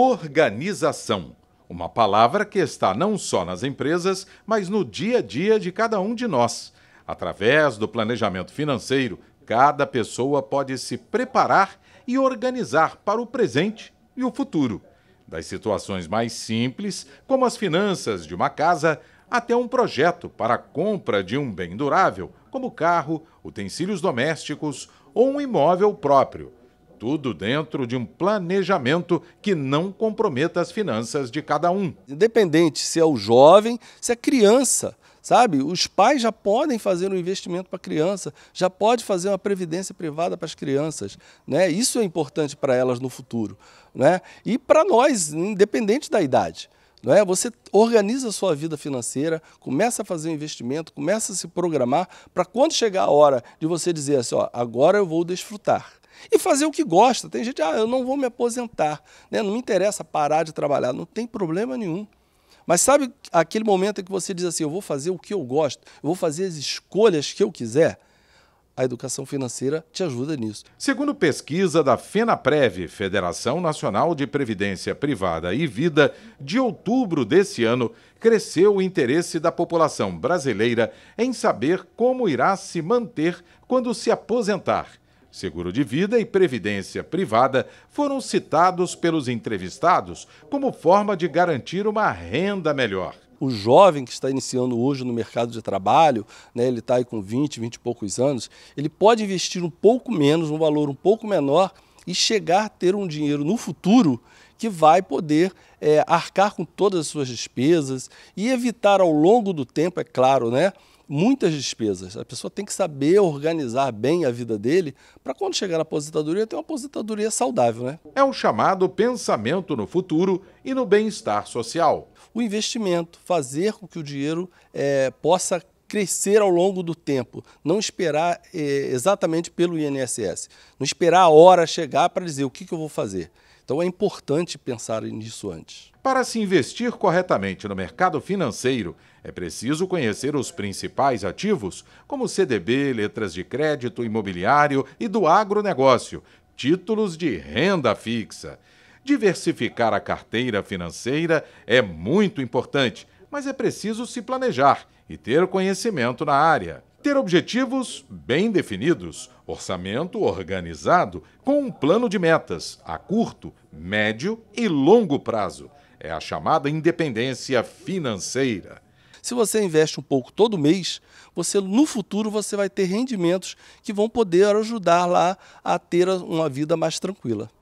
organização. Uma palavra que está não só nas empresas, mas no dia a dia de cada um de nós. Através do planejamento financeiro, cada pessoa pode se preparar e organizar para o presente e o futuro. Das situações mais simples, como as finanças de uma casa, até um projeto para a compra de um bem durável, como carro, utensílios domésticos ou um imóvel próprio. Tudo dentro de um planejamento que não comprometa as finanças de cada um. Independente se é o jovem, se é criança, sabe? Os pais já podem fazer um investimento para a criança, já pode fazer uma previdência privada para as crianças, né? Isso é importante para elas no futuro, né? E para nós, independente da idade. Não é? Você organiza a sua vida financeira, começa a fazer um investimento, começa a se programar para quando chegar a hora de você dizer assim, ó, agora eu vou desfrutar e fazer o que gosta. Tem gente, ah, eu não vou me aposentar, né? não me interessa parar de trabalhar, não tem problema nenhum. Mas sabe aquele momento em que você diz assim, eu vou fazer o que eu gosto, eu vou fazer as escolhas que eu quiser? A educação financeira te ajuda nisso. Segundo pesquisa da FENAPREV, Federação Nacional de Previdência Privada e Vida, de outubro desse ano, cresceu o interesse da população brasileira em saber como irá se manter quando se aposentar Seguro de vida e previdência privada foram citados pelos entrevistados como forma de garantir uma renda melhor o jovem que está iniciando hoje no mercado de trabalho, né, ele está aí com 20, 20 e poucos anos, ele pode investir um pouco menos, um valor um pouco menor e chegar a ter um dinheiro no futuro que vai poder é, arcar com todas as suas despesas e evitar ao longo do tempo, é claro, né, muitas despesas. A pessoa tem que saber organizar bem a vida dele para quando chegar na aposentadoria ter uma aposentadoria saudável, né? É o chamado pensamento no futuro e no bem-estar social. O investimento, fazer com que o dinheiro é, possa crescer ao longo do tempo, não esperar é, exatamente pelo INSS, não esperar a hora chegar para dizer o que, que eu vou fazer. Então é importante pensar nisso antes. Para se investir corretamente no mercado financeiro, é preciso conhecer os principais ativos, como CDB, letras de crédito, imobiliário e do agronegócio, títulos de renda fixa. Diversificar a carteira financeira é muito importante, mas é preciso se planejar e ter conhecimento na área ter objetivos bem definidos, orçamento organizado, com um plano de metas a curto, médio e longo prazo. É a chamada independência financeira. Se você investe um pouco todo mês, você no futuro você vai ter rendimentos que vão poder ajudar lá a ter uma vida mais tranquila.